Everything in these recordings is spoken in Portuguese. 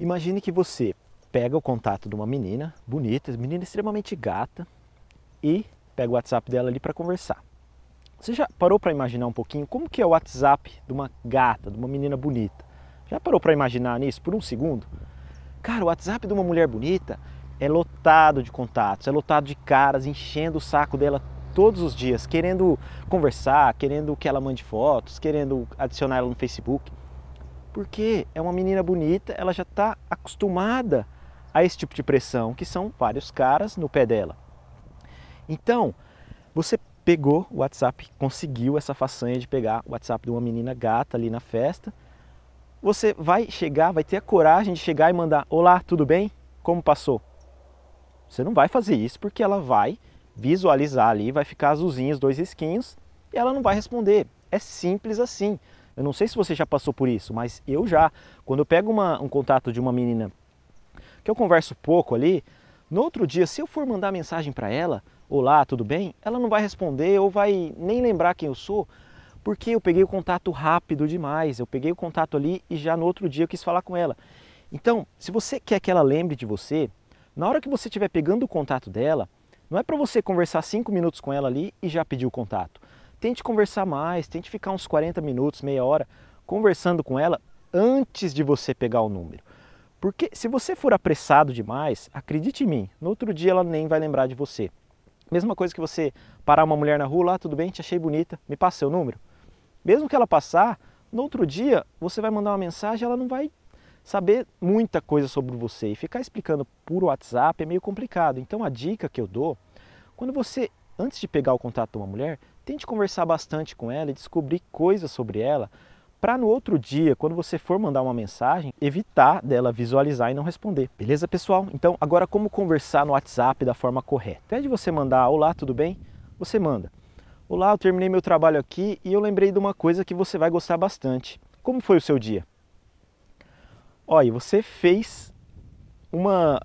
Imagine que você pega o contato de uma menina bonita, menina extremamente gata, e pega o WhatsApp dela ali para conversar. Você já parou para imaginar um pouquinho como que é o WhatsApp de uma gata, de uma menina bonita? Já parou para imaginar nisso por um segundo? Cara, o WhatsApp de uma mulher bonita é lotado de contatos, é lotado de caras enchendo o saco dela todos os dias, querendo conversar, querendo que ela mande fotos, querendo adicionar ela no Facebook. Porque é uma menina bonita, ela já está acostumada a esse tipo de pressão, que são vários caras no pé dela. Então, você pegou o WhatsApp, conseguiu essa façanha de pegar o WhatsApp de uma menina gata ali na festa. Você vai chegar, vai ter a coragem de chegar e mandar: Olá, tudo bem? Como passou? Você não vai fazer isso porque ela vai visualizar ali, vai ficar azulzinho os dois risquinhos e ela não vai responder. É simples assim. Eu não sei se você já passou por isso, mas eu já. Quando eu pego uma, um contato de uma menina que eu converso pouco ali, no outro dia, se eu for mandar mensagem para ela, olá, tudo bem? Ela não vai responder ou vai nem lembrar quem eu sou, porque eu peguei o contato rápido demais. Eu peguei o contato ali e já no outro dia eu quis falar com ela. Então, se você quer que ela lembre de você, na hora que você estiver pegando o contato dela, não é para você conversar cinco minutos com ela ali e já pedir o contato tente conversar mais, tente ficar uns 40 minutos, meia hora conversando com ela antes de você pegar o número. Porque se você for apressado demais, acredite em mim, no outro dia ela nem vai lembrar de você. Mesma coisa que você parar uma mulher na rua, lá, tudo bem, te achei bonita, me passa seu número. Mesmo que ela passar, no outro dia você vai mandar uma mensagem, ela não vai saber muita coisa sobre você e ficar explicando por WhatsApp é meio complicado. Então a dica que eu dou, quando você antes de pegar o contato de uma mulher, tente conversar bastante com ela e descobrir coisas sobre ela, para no outro dia, quando você for mandar uma mensagem, evitar dela visualizar e não responder. Beleza, pessoal? Então, agora como conversar no WhatsApp da forma correta? Até de você mandar olá, tudo bem? Você manda: "Olá, eu terminei meu trabalho aqui e eu lembrei de uma coisa que você vai gostar bastante. Como foi o seu dia?" Olha, você fez uma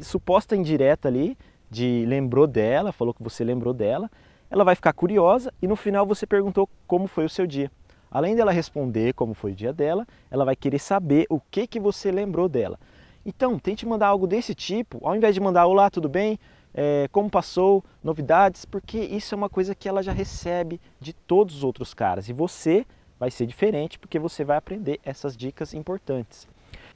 suposta indireta ali de lembrou dela, falou que você lembrou dela, ela vai ficar curiosa e no final você perguntou como foi o seu dia. Além dela responder como foi o dia dela, ela vai querer saber o que que você lembrou dela. Então, tente mandar algo desse tipo, ao invés de mandar olá, tudo bem? É, como passou, novidades, porque isso é uma coisa que ela já recebe de todos os outros caras e você vai ser diferente porque você vai aprender essas dicas importantes.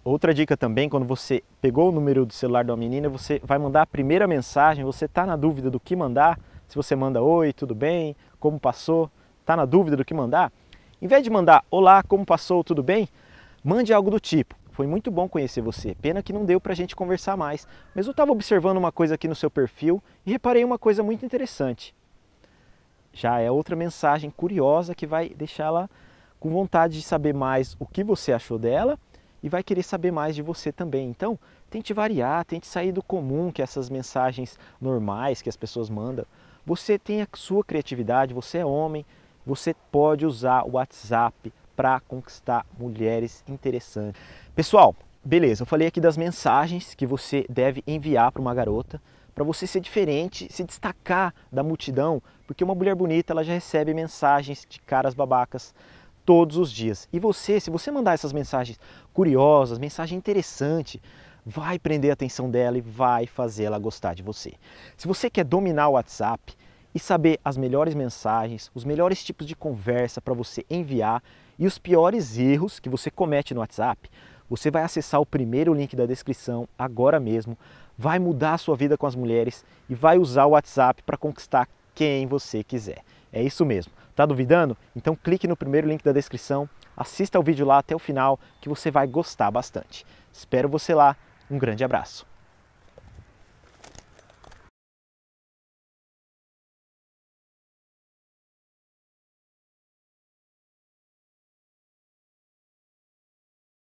Outra dica também, quando você pegou o número do celular de uma menina, você vai mandar a primeira mensagem, você está na dúvida do que mandar, se você manda oi, tudo bem, como passou, está na dúvida do que mandar, em vez de mandar olá, como passou, tudo bem, mande algo do tipo. Foi muito bom conhecer você, pena que não deu para a gente conversar mais, mas eu estava observando uma coisa aqui no seu perfil e reparei uma coisa muito interessante. Já é outra mensagem curiosa que vai deixá-la com vontade de saber mais o que você achou dela e vai querer saber mais de você também. Então, tente variar, tente sair do comum que essas mensagens normais que as pessoas mandam. Você tem a sua criatividade, você é homem, você pode usar o WhatsApp para conquistar mulheres interessantes. Pessoal, beleza, eu falei aqui das mensagens que você deve enviar para uma garota para você ser diferente, se destacar da multidão, porque uma mulher bonita ela já recebe mensagens de caras babacas, todos os dias. E você, se você mandar essas mensagens curiosas, mensagem interessante, vai prender a atenção dela e vai fazer ela gostar de você. Se você quer dominar o WhatsApp e saber as melhores mensagens, os melhores tipos de conversa para você enviar e os piores erros que você comete no WhatsApp, você vai acessar o primeiro link da descrição agora mesmo, vai mudar a sua vida com as mulheres e vai usar o WhatsApp para conquistar quem você quiser. É isso mesmo. Tá duvidando? Então clique no primeiro link da descrição, assista o vídeo lá até o final que você vai gostar bastante. Espero você lá. Um grande abraço.